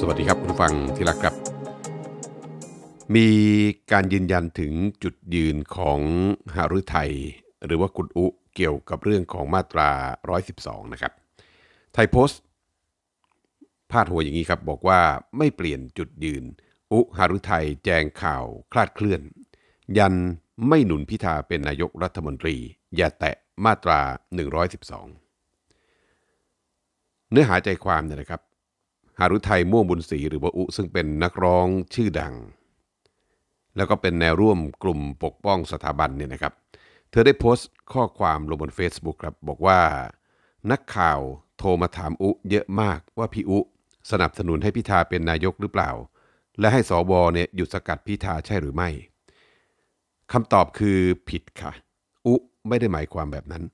สวัสดีครับคุณฟังที่รักครับ มีการยืนยันถึงจุดยืนของหารุไทย หรือว่ากุฎอุเกี่ยวกับเรื่องของมาตรา 112 นะครับ ไทยโพสต์ พาดหัวอย่างนี้ครับบอกว่าไม่เปลี่ยนจุดยืน อุหารุไทยแจงข่าวคลาดเคลื่อน ยันไม่หนุนพิธาเป็นนายกรัฐมนตรี อย่าแตะมาตรา 112 เนื้อหาใจความเนี่ยนะครับหารุไทยม่วงบุญศรีหรือว่าอุซึ่งเป็นนักร้องชื่อดัง แล้วก็เป็นแนวร่วมกลุ่มปกป้องสถาบันเนี่ยนะครับ เธอได้โพสต์ข้อความลงบน Facebook ครับ บอกว่า นักข่าวโทรมาถามอุเยอะมากว่าพี่อุ สนับสนุนให้พิธาเป็นนายกหรือเปล่า และให้สวเนี่ยหยุดสกัดพิธาใช่หรือไม่คำตอบคือผิดค่ะ อุไม่ได้หมายความแบบนั้น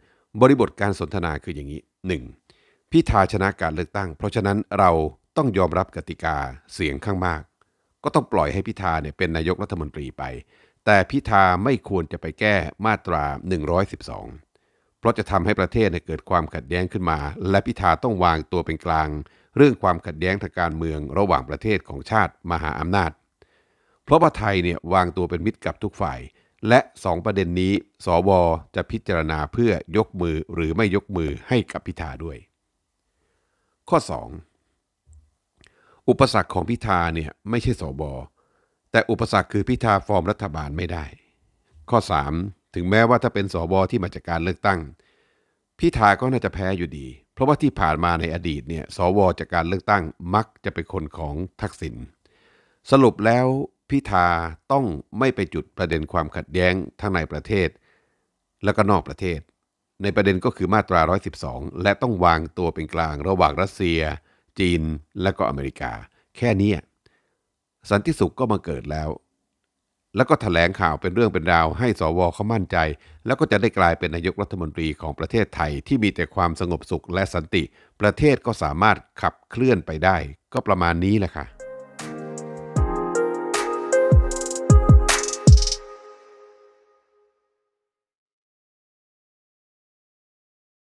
บริบทการสนทนาคืออย่างนี้ 1. พิธาชนะการเลือกตั้งเพราะฉะนั้นเราต้องยอมรับกติกาเสียงข้างมาก ก็ต้องปล่อยให้พิธาเนี่ยเป็นนายกรัฐมนตรีไป แต่พิธาไม่ควรจะไปแก้มาตรา 112 เพราะจะทำให้ประเทศเนี่ยเกิดความขัดแย้งขึ้นมา และพิธาต้องวางตัวเป็นกลาง เรื่องความขัดแย้งทางการเมืองระหว่างประเทศของชาติมหาอำนาจ เพราะว่าไทยเนี่ยวางตัวเป็นมิตรกับทุกฝ่าย และ 2 ประเด็นนี้ สวจะพิจารณาเพื่อยกมือหรือไม่ยกมือให้กับพิธาด้วย ข้อ 2อุปสรรคของพิธาเนี่ยไม่ใช่สอบอแต่อุปสรรคคือพิธาฟอร์มรัฐบาลไม่ได้ ข้อ 3 ถึงแม้ว่าถ้าเป็นสอบอที่มาจากการเลือกตั้ง พิธาก็น่าจะแพ้อยู่ดี เพราะว่าที่ผ่านมาในอดีตเนี่ยสวจากการเลือกตั้งมักจะเป็นคนของทักษิณสรุปแล้วพิธาต้องไม่ไปจุดประเด็นความขัดแย้งทั้งในประเทศและก็นอกประเทศ ในประเด็นก็คือมาตรา112 และต้องวางตัวเป็นกลาง ระหว่างรัสเซียจีนและก็อเมริกา แค่นี้สันติสุขก็มาเกิดแล้ว แล้วก็ถแถลงข่าวเป็นเรื่องเป็นราว ให้สวเขามั่นใจ แล้วก็จะได้กลายเป็นนายกรัฐมนตรีของประเทศไทยที่มีแต่ความสงบสุขและสันติ ประเทศก็สามารถขับเคลื่อนไปได้ ก็ประมาณนี้แหละค่ะ